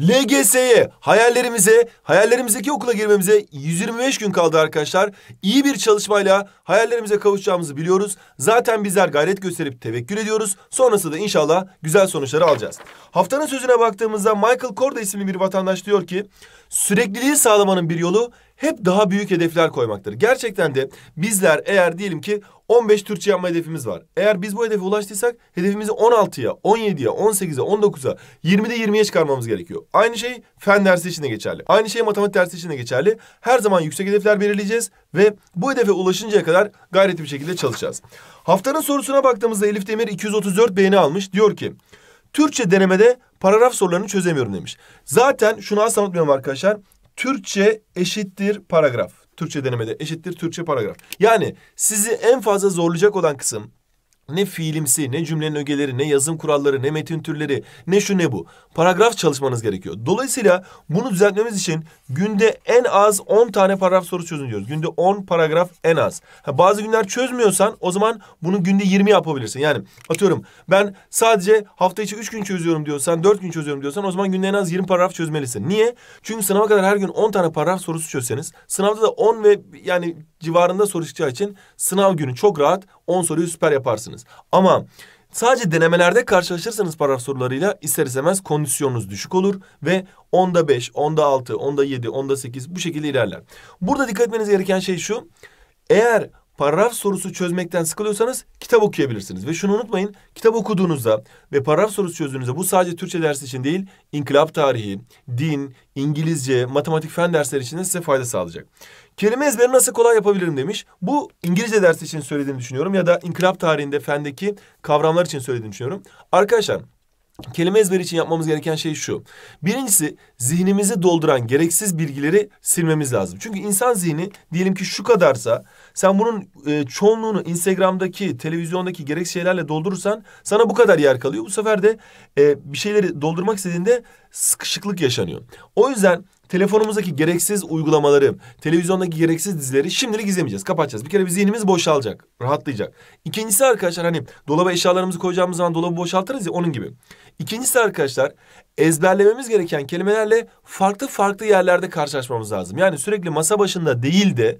LGS'ye, hayallerimize, hayallerimizdeki okula girmemize 125 gün kaldı arkadaşlar. İyi bir çalışmayla hayallerimize kavuşacağımızı biliyoruz. Zaten bizler gayret gösterip tevekkül ediyoruz. Sonrası da inşallah güzel sonuçları alacağız. Haftanın sözüne baktığımızda Michael Korda isimli bir vatandaş diyor ki... Sürekliliği sağlamanın bir yolu hep daha büyük hedefler koymaktır. Gerçekten de bizler eğer diyelim ki 15 Türkçe yapma hedefimiz var. Eğer biz bu hedefe ulaştıysak hedefimizi 16'ya, 17'ye, 18'e, 19'a, 20'de 20'ye çıkarmamız gerekiyor. Aynı şey fen dersi için de geçerli. Aynı şey matematik dersi için de geçerli. Her zaman yüksek hedefler belirleyeceğiz ve bu hedefe ulaşıncaya kadar gayretli bir şekilde çalışacağız. Haftanın sorusuna baktığımızda Elif Demir 234 beğeni almış. Diyor ki Türkçe denemede paragraf sorularını çözemiyorum demiş. Zaten şunu asla unutmayalım arkadaşlar. Türkçe eşittir paragraf. Türkçe denemede eşittir Türkçe paragraf. Yani sizi en fazla zorlayacak olan kısım ne fiilimsi, ne cümlenin ögeleri, ne yazım kuralları, ne metin türleri, ne şu ne bu. Paragraf çalışmanız gerekiyor. Dolayısıyla bunu düzeltmemiz için günde en az 10 tane paragraf soru çözün diyoruz. Günde 10 paragraf en az. Ha, bazı günler çözmüyorsan o zaman bunu günde 20 yapabilirsin. Yani atıyorum ben sadece hafta içi 3 gün çözüyorum diyorsan, 4 gün çözüyorum diyorsan o zaman günde en az 20 paragraf çözmelisin. Niye? Çünkü sınava kadar her gün 10 tane paragraf sorusu çözseniz sınavda da 10 ve yani civarında soru çıkacağı için sınav günü çok rahat 10 soruyu süper yaparsınız. Ama sadece denemelerde karşılaşırsanız paragraf sorularıyla ister istemez kondisyonunuz düşük olur ve onda 5, onda 6, onda 7, onda 8 bu şekilde ilerler. Burada dikkat etmeniz gereken şey şu. Eğer paragraf sorusu çözmekten sıkılıyorsanız kitap okuyabilirsiniz. Ve şunu unutmayın, kitap okuduğunuzda ve paragraf sorusu çözdüğünüzde bu sadece Türkçe dersi için değil, inkılap tarihi, din, İngilizce, matematik fen dersleri için de size fayda sağlayacak. Kelime ezberi nasıl kolay yapabilirim demiş. Bu İngilizce dersi için söylediğini düşünüyorum ya da inkılap tarihinde fendeki kavramlar için söylediğini düşünüyorum. Arkadaşlar kelime ezberi için yapmamız gereken şey şu. Birincisi zihnimizi dolduran gereksiz bilgileri silmemiz lazım. Çünkü insan zihni diyelim ki şu kadarsa sen bunun e, çoğunluğunu Instagram'daki, televizyondaki gereksiz şeylerle doldurursan sana bu kadar yer kalıyor. Bu sefer de e, bir şeyleri doldurmak istediğinde sıkışıklık yaşanıyor. O yüzden telefonumuzdaki gereksiz uygulamaları, televizyondaki gereksiz dizileri şimdilik izlemeyeceğiz. Kapatacağız. Bir kere bir zihnimiz boşalacak, rahatlayacak. İkincisi arkadaşlar hani dolaba eşyalarımızı koyacağımız zaman dolabı boşaltırız ya onun gibi. İkincisi arkadaşlar ezberlememiz gereken kelimelerle farklı farklı yerlerde karşılaşmamız lazım. Yani sürekli masa başında değil de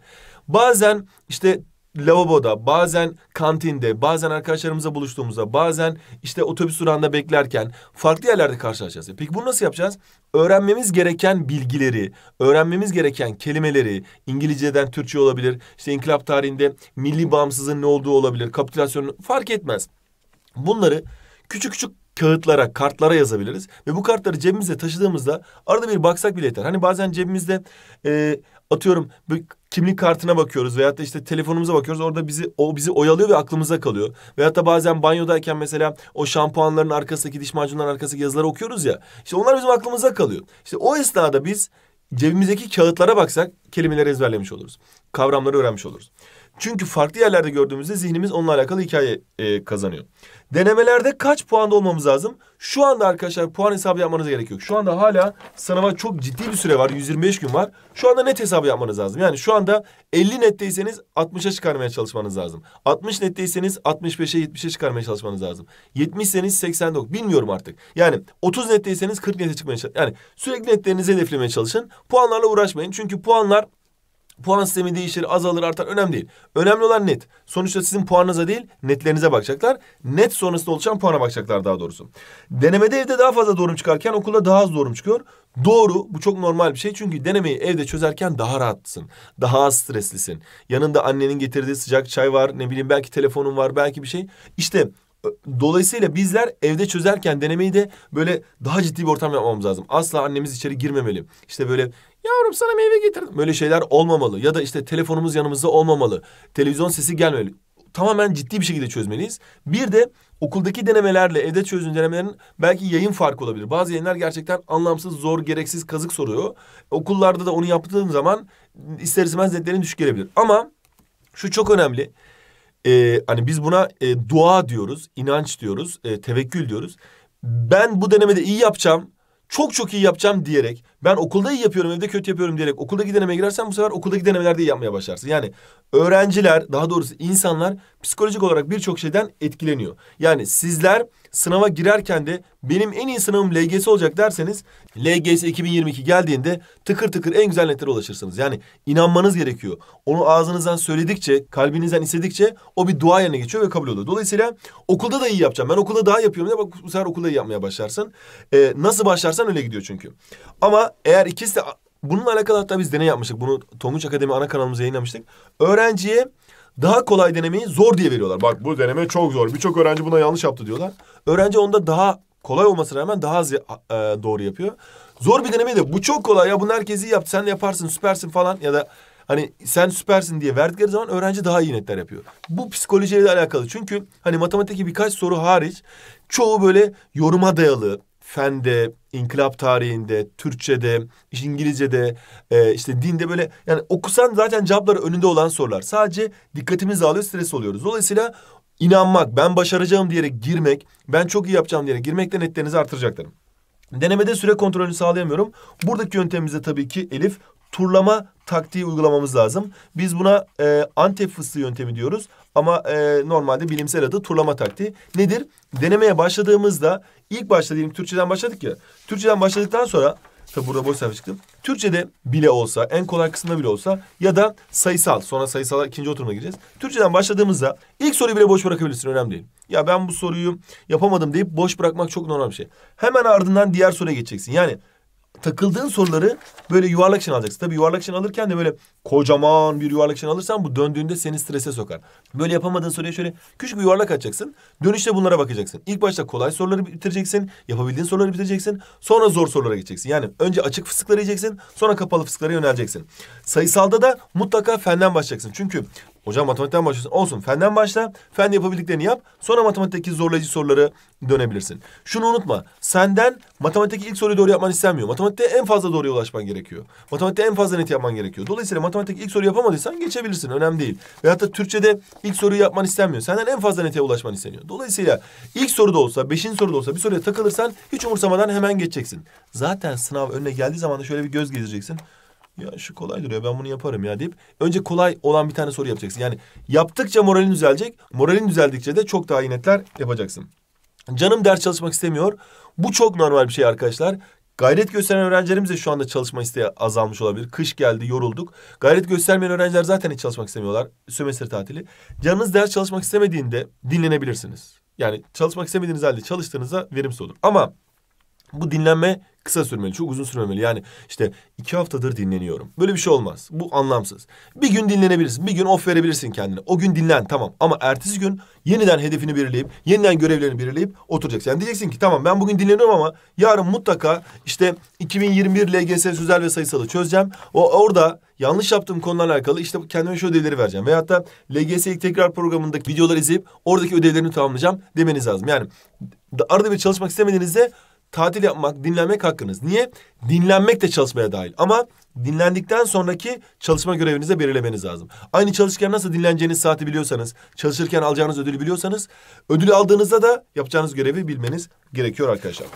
bazen işte lavaboda, bazen kantinde, bazen arkadaşlarımızla buluştuğumuzda, bazen işte otobüs durağında beklerken farklı yerlerde karşılaşacağız. E peki bunu nasıl yapacağız? Öğrenmemiz gereken bilgileri, öğrenmemiz gereken kelimeleri, İngilizceden Türkçe olabilir, işte inkılap tarihinde milli bağımsızlığın ne olduğu olabilir, kapitülasyon fark etmez. Bunları küçük küçük kağıtlara, kartlara yazabiliriz. Ve bu kartları cebimizde taşıdığımızda arada bir baksak bile yeter. Hani bazen cebimizde e, atıyorum kimlik kartına bakıyoruz veya da işte telefonumuza bakıyoruz. Orada bizi o bizi oyalıyor ve aklımıza kalıyor. Veyahut da bazen banyodayken mesela o şampuanların arkasındaki diş macunların arkasındaki yazıları okuyoruz ya. İşte onlar bizim aklımıza kalıyor. İşte o esnada biz cebimizdeki kağıtlara baksak kelimeleri ezberlemiş oluruz. Kavramları öğrenmiş oluruz. Çünkü farklı yerlerde gördüğümüzde zihnimiz onunla alakalı hikaye e, kazanıyor. Denemelerde kaç puanda olmamız lazım? Şu anda arkadaşlar puan hesabı yapmanız gerek yok. Şu anda hala sınava çok ciddi bir süre var. 125 gün var. Şu anda net hesabı yapmanız lazım. Yani şu anda 50 netteyseniz 60'a çıkarmaya çalışmanız lazım. 60 netteyseniz 65'e 70'e çıkarmaya çalışmanız lazım. 70 70'seniz 89. Bilmiyorum artık. Yani 30 netteyseniz 40 nete çıkmaya çalışın. Yani sürekli netlerinizi hedeflemeye çalışın. Puanlarla uğraşmayın. Çünkü puanlar Puan sistemi değişir, azalır, artar önemli değil. Önemli olan net. Sonuçta sizin puanınıza değil, netlerinize bakacaklar. Net sonrasında oluşan puana bakacaklar daha doğrusu. Denemede evde daha fazla doğru çıkarken okulda daha az doğru çıkıyor. Doğru, bu çok normal bir şey. Çünkü denemeyi evde çözerken daha rahatsın. Daha az streslisin. Yanında annenin getirdiği sıcak çay var, ne bileyim belki telefonun var, belki bir şey. İşte Dolayısıyla bizler evde çözerken denemeyi de böyle daha ciddi bir ortam yapmamız lazım. Asla annemiz içeri girmemeli. İşte böyle Yavrum sana meyve getirdim. Böyle şeyler olmamalı. Ya da işte telefonumuz yanımızda olmamalı. Televizyon sesi gelmeli. Tamamen ciddi bir şekilde çözmeliyiz. Bir de okuldaki denemelerle evde çözdüğün denemelerin belki yayın farkı olabilir. Bazı yayınlar gerçekten anlamsız, zor, gereksiz kazık soruyor. Okullarda da onu yaptığın zaman ister istemez netlerin düşük gelebilir. Ama şu çok önemli. Ee, hani biz buna e, dua diyoruz, inanç diyoruz, e, tevekkül diyoruz. Ben bu denemede iyi yapacağım çok çok iyi yapacağım diyerek ben okulda iyi yapıyorum evde kötü yapıyorum diyerek okulda denemeye girersen bu sefer okuldaki denemelerde iyi yapmaya başlarsın. Yani öğrenciler daha doğrusu insanlar psikolojik olarak birçok şeyden etkileniyor. Yani sizler sınava girerken de benim en iyi sınavım LGS olacak derseniz LGS 2022 geldiğinde tıkır tıkır en güzel netlere ulaşırsınız. Yani inanmanız gerekiyor. Onu ağzınızdan söyledikçe, kalbinizden istedikçe o bir dua yerine geçiyor ve kabul oluyor. Dolayısıyla okulda da iyi yapacağım. Ben okulda daha yapıyorum diye bak bu sefer okulda iyi yapmaya başlarsın. Ee, nasıl başlarsan öyle gidiyor çünkü. Ama eğer ikisi de Bununla alakalı hatta biz deney yapmıştık. Bunu Tonguç Akademi ana kanalımıza yayınlamıştık. Öğrenciye daha kolay denemeyi zor diye veriyorlar. Bak bu deneme çok zor. Birçok öğrenci buna yanlış yaptı diyorlar. Öğrenci onda daha kolay olmasına rağmen daha az e, doğru yapıyor. Zor bir deneme de bu çok kolay ya bunu herkes iyi yaptı sen de yaparsın süpersin falan ya da hani sen süpersin diye verdikleri zaman öğrenci daha iyi netler yapıyor. Bu psikolojiyle alakalı çünkü hani matematikteki birkaç soru hariç çoğu böyle yoruma dayalı fende, inkılap tarihinde, Türkçe'de, İngilizce'de, e, işte dinde böyle yani okusan zaten cevapları önünde olan sorular. Sadece dikkatimizi alıyor, stres oluyoruz. Dolayısıyla inanmak, ben başaracağım diyerek girmek, ben çok iyi yapacağım diyerek girmekten netlerinizi artıracaktır. Denemede süre kontrolünü sağlayamıyorum. Buradaki yöntemimizde tabii ki Elif turlama taktiği uygulamamız lazım. Biz buna e, Antep fıstığı yöntemi diyoruz. Ama e, normalde bilimsel adı turlama taktiği. Nedir? Denemeye başladığımızda ilk başta diyelim Türkçeden başladık ya. Türkçeden başladıktan sonra tabi burada boş sayfa çıktım. Türkçede bile olsa en kolay kısmında bile olsa ya da sayısal sonra sayısal ikinci oturuma gireceğiz. Türkçeden başladığımızda ilk soruyu bile boş bırakabilirsin önemli değil. Ya ben bu soruyu yapamadım deyip boş bırakmak çok normal bir şey. Hemen ardından diğer soruya geçeceksin. Yani takıldığın soruları böyle yuvarlak için alacaksın. Tabii yuvarlak için alırken de böyle kocaman bir yuvarlak için alırsan bu döndüğünde seni strese sokar. Böyle yapamadığın soruya şöyle küçük bir yuvarlak atacaksın. Dönüşte bunlara bakacaksın. İlk başta kolay soruları bitireceksin. Yapabildiğin soruları bitireceksin. Sonra zor sorulara geçeceksin. Yani önce açık fısıkları yiyeceksin. Sonra kapalı fısıklara yöneleceksin. Sayısalda da mutlaka fenden başlayacaksın. Çünkü Hocam matematikten başlıyorsun. Olsun fenden başla. Fen yapabildiklerini yap. Sonra matematikteki zorlayıcı soruları dönebilirsin. Şunu unutma. Senden matematikteki ilk soruyu doğru yapman istenmiyor. Matematikte en fazla doğruya ulaşman gerekiyor. Matematikte en fazla net yapman gerekiyor. Dolayısıyla matematikteki ilk soruyu yapamadıysan geçebilirsin. Önemli değil. Veyahut da Türkçe'de ilk soruyu yapman istenmiyor. Senden en fazla nete ulaşman isteniyor. Dolayısıyla ilk soru da olsa, beşinci soru da olsa bir soruya takılırsan hiç umursamadan hemen geçeceksin. Zaten sınav önüne geldiği zaman da şöyle bir göz gezdireceksin ya şu kolay duruyor ben bunu yaparım ya deyip önce kolay olan bir tane soru yapacaksın. Yani yaptıkça moralin düzelecek. Moralin düzeldikçe de çok daha iyi netler yapacaksın. Canım ders çalışmak istemiyor. Bu çok normal bir şey arkadaşlar. Gayret gösteren öğrencilerimiz de şu anda çalışma isteği azalmış olabilir. Kış geldi, yorulduk. Gayret göstermeyen öğrenciler zaten hiç çalışmak istemiyorlar. Sömestr tatili. Canınız ders çalışmak istemediğinde dinlenebilirsiniz. Yani çalışmak istemediğiniz halde çalıştığınızda verimsiz olur. Ama bu dinlenme kısa sürmeli, çok uzun sürmemeli. Yani işte iki haftadır dinleniyorum. Böyle bir şey olmaz. Bu anlamsız. Bir gün dinlenebilirsin, bir gün off verebilirsin kendine. O gün dinlen tamam ama ertesi gün yeniden hedefini belirleyip, yeniden görevlerini belirleyip oturacaksın. Yani diyeceksin ki tamam ben bugün dinleniyorum ama yarın mutlaka işte 2021 LGS sözel ve sayısalı çözeceğim. O orada yanlış yaptığım konularla alakalı işte kendime şu ödevleri vereceğim. Veyahut da LGS tekrar programındaki videoları izleyip oradaki ödevlerini tamamlayacağım demeniz lazım. Yani arada bir çalışmak istemediğinizde tatil yapmak, dinlenmek hakkınız. Niye? Dinlenmek de çalışmaya dahil. Ama dinlendikten sonraki çalışma görevinize belirlemeniz lazım. Aynı çalışırken nasıl dinleneceğiniz saati biliyorsanız, çalışırken alacağınız ödülü biliyorsanız, ödül aldığınızda da yapacağınız görevi bilmeniz gerekiyor arkadaşlar.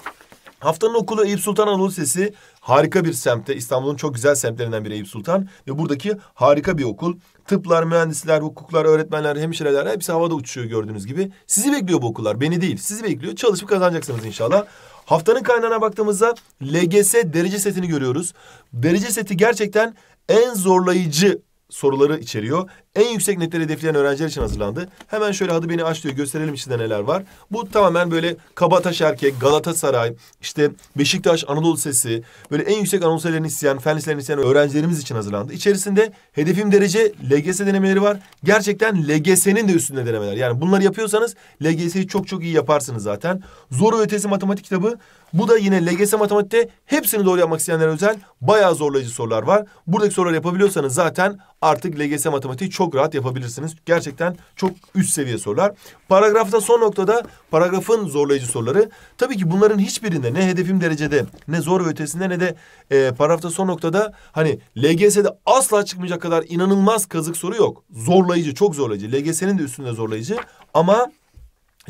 Haftanın okulu Eyüp Sultan Anadolu Lisesi harika bir semtte. İstanbul'un çok güzel semtlerinden biri Eyüp Sultan. Ve buradaki harika bir okul. Tıplar, mühendisler, hukuklar, öğretmenler, hemşireler hepsi havada uçuyor gördüğünüz gibi. Sizi bekliyor bu okullar. Beni değil. Sizi bekliyor. Çalışıp kazanacaksınız inşallah. Haftanın kaynağına baktığımızda LGS derece setini görüyoruz. Derece seti gerçekten en zorlayıcı soruları içeriyor en yüksek netleri hedefleyen öğrenciler için hazırlandı. Hemen şöyle hadi beni aç diyor gösterelim içinde neler var. Bu tamamen böyle Kabataş Erkek, Galatasaray, işte Beşiktaş Anadolu Sesi böyle en yüksek Anadolu isteyen, fen liselerini isteyen öğrencilerimiz için hazırlandı. İçerisinde hedefim derece LGS denemeleri var. Gerçekten LGS'nin de üstünde denemeler. Yani bunları yapıyorsanız LGS'yi çok çok iyi yaparsınız zaten. Zor ötesi matematik kitabı bu da yine LGS matematikte hepsini doğru yapmak isteyenlere özel bayağı zorlayıcı sorular var. Buradaki sorular yapabiliyorsanız zaten artık LGS matematiği çok çok rahat yapabilirsiniz. Gerçekten çok üst seviye sorular. Paragrafta son noktada paragrafın zorlayıcı soruları. Tabii ki bunların hiçbirinde ne hedefim derecede ne zor ötesinde ne de e, paragrafta son noktada hani LGS'de asla çıkmayacak kadar inanılmaz kazık soru yok. Zorlayıcı çok zorlayıcı. LGS'nin de üstünde zorlayıcı ama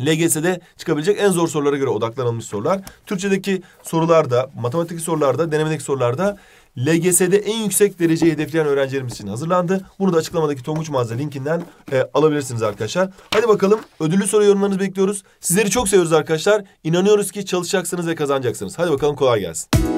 LGS'de çıkabilecek en zor sorulara göre odaklanılmış sorular. Türkçedeki sorularda, matematikteki sorularda, denemedeki sorularda LGS'de en yüksek dereceyi hedefleyen öğrencilerimiz için hazırlandı. Bunu da açıklamadaki Tonguç Mağaza linkinden e, alabilirsiniz arkadaşlar. Hadi bakalım ödüllü soru yorumlarınızı bekliyoruz. Sizleri çok seviyoruz arkadaşlar. İnanıyoruz ki çalışacaksınız ve kazanacaksınız. Hadi bakalım kolay gelsin.